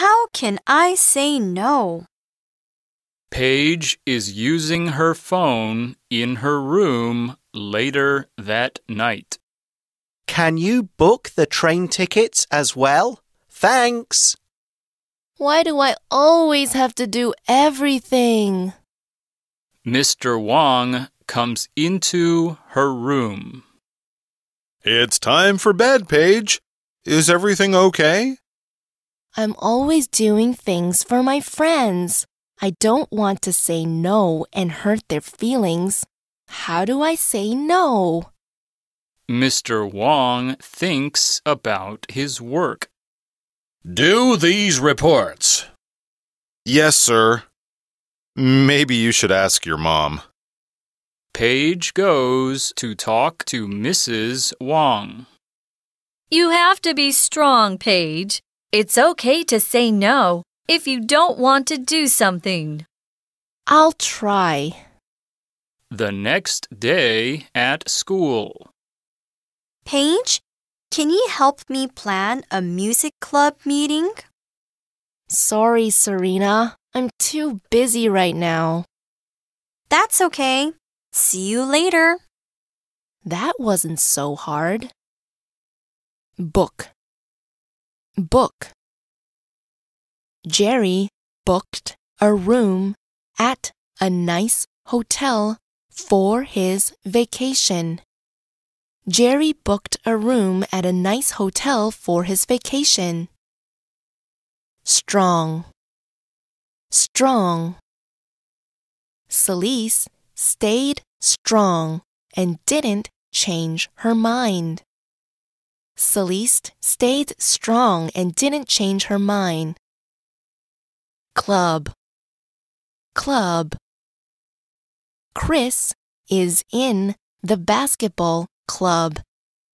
How can I say no? Paige is using her phone in her room later that night. Can you book the train tickets as well? Thanks. Why do I always have to do everything? Mr. Wong comes into her room. It's time for bed, Paige. Is everything okay? I'm always doing things for my friends. I don't want to say no and hurt their feelings. How do I say no? Mr. Wong thinks about his work. Do these reports. Yes, sir. Maybe you should ask your mom. Paige goes to talk to Mrs. Wong. You have to be strong, Paige. It's okay to say no if you don't want to do something. I'll try. The next day at school. Paige, can you help me plan a music club meeting? Sorry, Serena. I'm too busy right now. That's okay. See you later. That wasn't so hard. Book book. Jerry booked a room at a nice hotel for his vacation. Jerry booked a room at a nice hotel for his vacation. Strong. Strong. Celise stayed strong and didn't change her mind. Celeste stayed strong and didn't change her mind. Club. Club. Chris is in the basketball club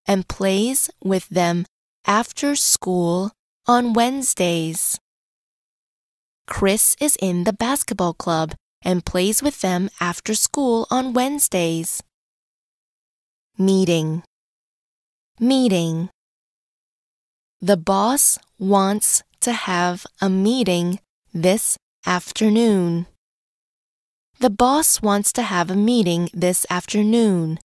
and plays with them after school on Wednesdays. Chris is in the basketball club and plays with them after school on Wednesdays. Meeting Meeting. The boss wants to have a meeting this afternoon. The boss wants to have a meeting this afternoon.